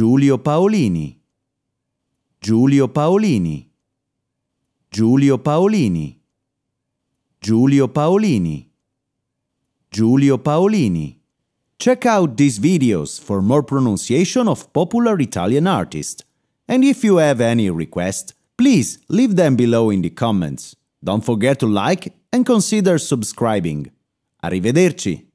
Giulio Paolini, Giulio Paolini, Giulio Paolini, Giulio Paolini, Giulio Paolini. Check out these videos for more pronunciation of popular Italian artists. And if you have any requests, please leave them below in the comments. Don't forget to like and consider subscribing. Arrivederci!